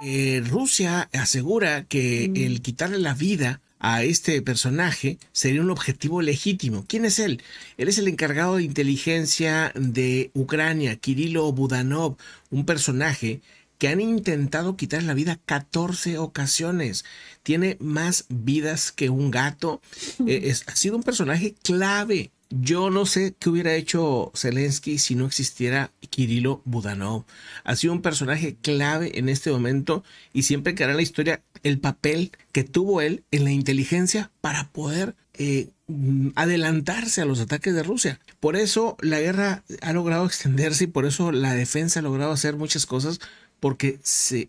Eh, Rusia asegura que mm. el quitarle la vida a este personaje sería un objetivo legítimo. ¿Quién es él? Él es el encargado de inteligencia de Ucrania, Kirilo Budanov, un personaje que han intentado quitar la vida 14 ocasiones. Tiene más vidas que un gato. Eh, ha sido un personaje clave yo no sé qué hubiera hecho Zelensky si no existiera Kirilo Budanov. Ha sido un personaje clave en este momento y siempre quedará en la historia el papel que tuvo él en la inteligencia para poder eh, mm, adelantarse a los ataques de Rusia. Por eso la guerra ha logrado extenderse y por eso la defensa ha logrado hacer muchas cosas porque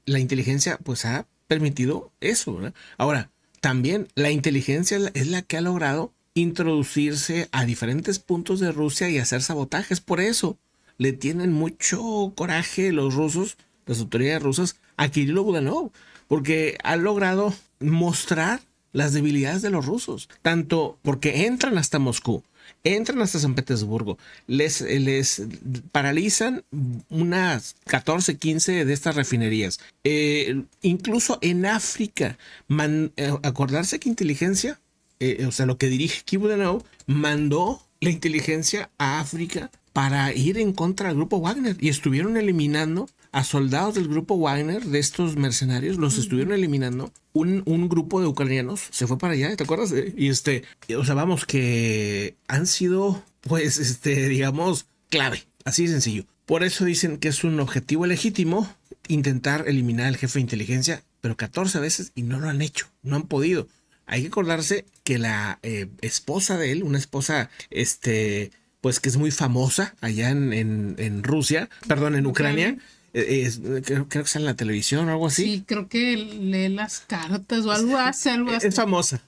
la inteligencia pues ha permitido eso. Ahora, también la inteligencia es la que ha logrado introducirse a diferentes puntos de Rusia y hacer sabotajes. Por eso le tienen mucho coraje los rusos, las autoridades rusas, a Kirill Budanov, porque ha logrado mostrar las debilidades de los rusos, tanto porque entran hasta Moscú, entran hasta San Petersburgo, les, les paralizan unas 14, 15 de estas refinerías. Eh, incluso en África, eh, acordarse que inteligencia eh, o sea, lo que dirige Kibudanao, mandó la inteligencia a África para ir en contra del grupo Wagner y estuvieron eliminando a soldados del grupo Wagner, de estos mercenarios, los estuvieron eliminando. Un, grupo de ucranianos se fue para allá, ¿te acuerdas? Eh, y este, o sea, vamos, que han sido, pues, este, digamos, clave, así de sencillo. Por eso dicen que es un objetivo legítimo intentar eliminar al jefe de inteligencia, pero 14 veces y no lo han hecho, no han podido hay que acordarse que la eh, esposa de él, una esposa, este, pues que es muy famosa allá en, Rusia, perdón, en Ucrania. Eh, creo, que sale en la televisión o algo así. Sí, creo que lee las cartas o algo así. Es, famosa,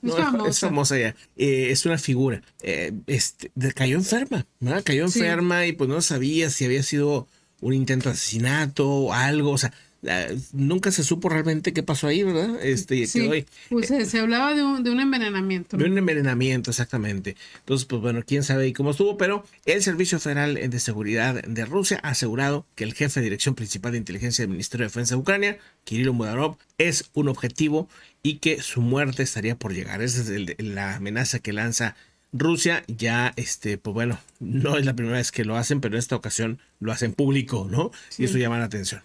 es, famosa, es ya. Eh, es una figura. este, cayó enferma, ¿no? Cayó enferma y pues no sabía si había sido un intento de asesinato o algo. O sea, nunca se supo realmente qué pasó ahí, ¿verdad? Este, Pues, se hablaba de un, envenenamiento. De un envenenamiento, exactamente. Entonces, pues bueno, quién sabe cómo estuvo, pero el Servicio Federal de Seguridad de Rusia ha asegurado que el jefe de Dirección Principal de Inteligencia del Ministerio de Defensa de Ucrania, Kirill Mudarov, es un objetivo y que su muerte estaría por llegar. Esa es la amenaza que lanza Rusia ya, este, pues bueno, no es la primera vez que lo hacen, pero en esta ocasión lo hacen público, ¿no? Y eso llama la atención.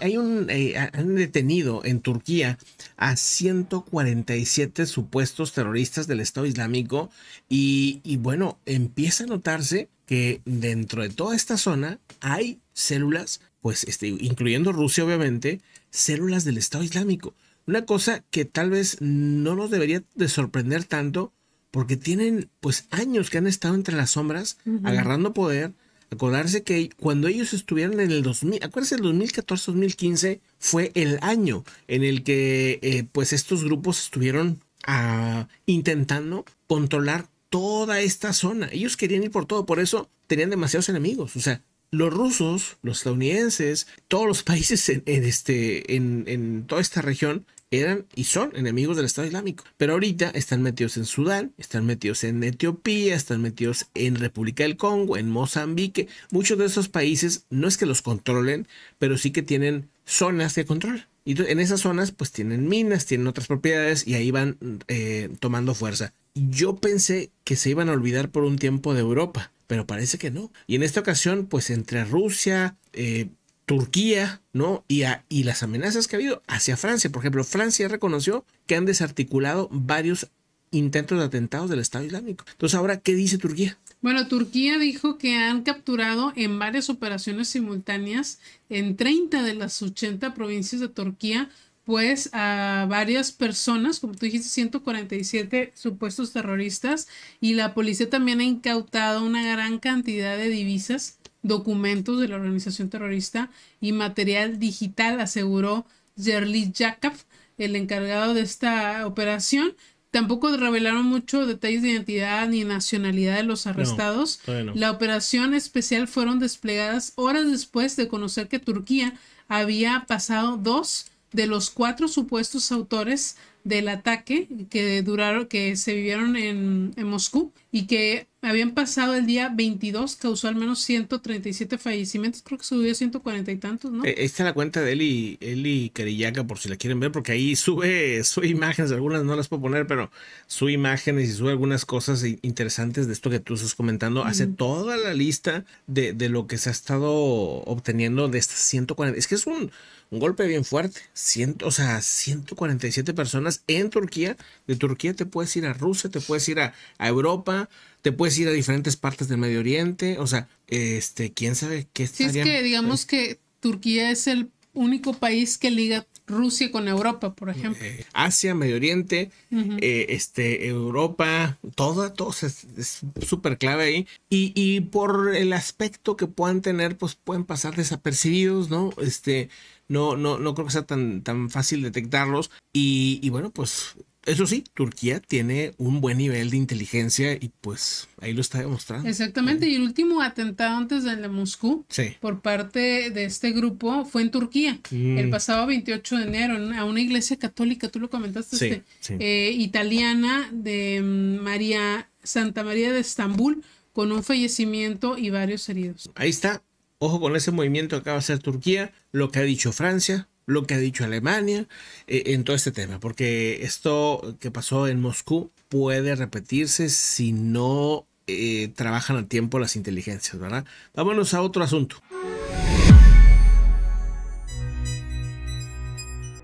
hay un, eh, han detenido en Turquía a 147 supuestos terroristas del Estado Islámico y, bueno, empieza a notarse que dentro de toda esta zona hay células, pues este, incluyendo Rusia obviamente, células del Estado Islámico. Una cosa que tal vez no nos debería de sorprender tanto porque tienen pues años que han estado entre las sombras, agarrando poder, Acordarse que cuando ellos estuvieron en el 2000, acuérdense, el 2014-2015 fue el año en el que eh, pues estos grupos estuvieron ah, intentando controlar toda esta zona. Ellos querían ir por todo, por eso tenían demasiados enemigos. O sea, los rusos, los estadounidenses, todos los países este, en, en, toda esta región eran y son enemigos del Estado Islámico. Pero ahorita están metidos en Sudán, están metidos en Etiopía, están metidos en República del Congo, en Mozambique. Muchos de esos países no es que los controlen, pero sí que tienen zonas de control. Y en esas zonas pues tienen minas, tienen otras propiedades y ahí van eh, tomando fuerza. Yo pensé que se iban a olvidar por un tiempo de Europa, pero parece que no. Y en esta ocasión pues entre Rusia, eh, Turquía, ¿no? Y, y las amenazas que ha habido hacia Francia. Por ejemplo, Francia reconoció que han desarticulado varios intentos de atentados del Estado Islámico. Entonces, ahora, ¿qué dice Turquía? Bueno, Turquía dijo que han capturado en varias operaciones simultáneas en 30 de las 80 provincias de Turquía, pues a varias personas, como tú dijiste, 147 supuestos terroristas, y la policía también ha incautado una gran cantidad de divisas documentos de la organización terrorista y material digital, aseguró Jerly Jacob, el encargado de esta operación. Tampoco revelaron mucho detalles de identidad ni nacionalidad de los arrestados. La operación especial fueron desplegadas horas después de conocer que Turquía había pasado dos de los cuatro supuestos autores del ataque que duraron, que se vivieron en, en Moscú y que habían pasado el día 22, causó al menos 137 fallecimientos, creo que subió a 140 y tantos, ¿no? Eh, Esta la cuenta de Eli, Eli Carillaca, por si la quieren ver, porque ahí sube, sube imágenes, algunas no las puedo poner, pero sube imágenes y sube algunas cosas interesantes de esto que tú estás comentando, hace toda la lista de, de, lo que se ha estado obteniendo de estas 140, es que es un, un golpe bien fuerte, ciento, o sea, 147 personas en Turquía, de Turquía te puedes ir a Rusia, te puedes ir a, a Europa, te puedes ir a diferentes partes del Medio Oriente, o sea, este, quién sabe qué Sí, es que digamos que Turquía es el único país que liga Rusia con Europa, por mm, ejemplo. Eh, Asia, Medio Oriente, eh, este, Europa, todo, todo es súper clave ahí. Y, por el aspecto que puedan tener, pues pueden pasar desapercibidos, ¿no? Este, no, no, no creo que sea tan, tan fácil detectarlos. y bueno, pues eso sí, Turquía tiene un buen nivel de inteligencia y pues ahí lo está demostrando. Exactamente, y el último atentado antes de Moscú por parte de este grupo fue en Turquía, mm. el pasado 28 de enero, a una iglesia católica, tú lo comentaste, este, eh, italiana de mm, María Santa María de Estambul, con un fallecimiento y varios heridos. Ahí está, ojo con ese movimiento que acaba de hacer Turquía, lo que ha dicho Francia, lo que ha dicho Alemania eh, en todo este tema, porque esto que pasó en Moscú puede repetirse si no eh, trabajan a tiempo las inteligencias, ¿verdad? Vámonos a otro asunto.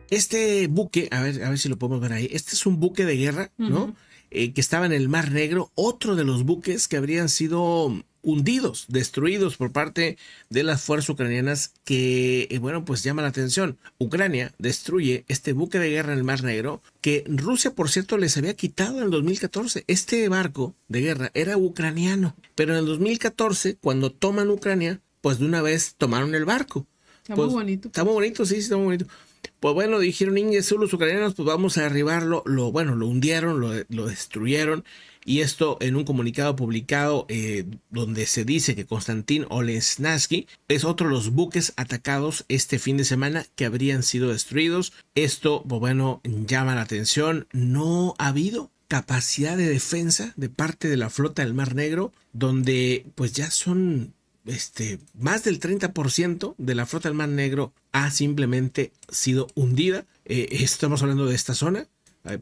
Este buque, a ver, a ver si lo podemos ver ahí, este es un buque de guerra, ¿no? Eh, que estaba en el Mar Negro, otro de los buques que habrían sido hundidos, destruidos por parte de las fuerzas ucranianas que, eh, bueno, pues llama la atención. Ucrania destruye este buque de guerra en el Mar Negro que Rusia, por cierto, les había quitado en el 2014. Este barco de guerra era ucraniano, pero en el 2014, cuando toman Ucrania, pues de una vez tomaron el barco. Está muy pues, bonito. Está muy bonito, sí, sí, está muy bonito. Pues bueno, dijeron son los ucranianos, pues vamos a arribarlo. Lo, bueno, lo hundieron, lo, destruyeron. Y esto en un comunicado publicado eh, donde se dice que Konstantin Olesnaski es otro de los buques atacados este fin de semana que habrían sido destruidos. Esto, pues bueno, llama la atención. No ha habido capacidad de defensa de parte de la flota del Mar Negro, donde pues ya son este, más del 30% de la flota del Mar Negro ha simplemente sido hundida. Eh, estamos hablando de esta zona.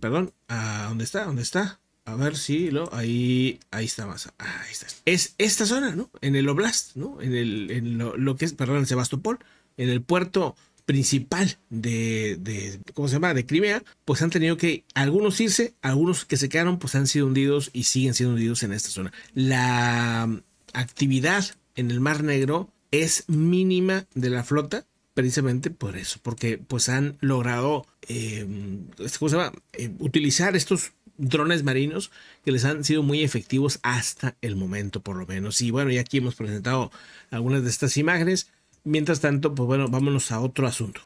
perdón, ¿a dónde está? ¿Dónde está? A ver si lo. Ahí, ahí está más. Ahí está. Es esta zona, ¿no? En el Oblast, ¿no? En, el, en lo, que es, perdón, en Sebastopol, en el puerto principal de, de, ¿cómo se llama? De Crimea, pues han tenido que algunos irse, algunos que se quedaron, pues han sido hundidos y siguen siendo hundidos en esta zona. La actividad en el Mar Negro es mínima de la flota, precisamente por eso, porque pues han logrado em, este, eh, utilizar estos drones marinos que les han sido muy efectivos hasta el momento, por lo menos. Y bueno, ya aquí hemos presentado algunas de estas imágenes. Mientras tanto, pues bueno, vámonos a otro asunto.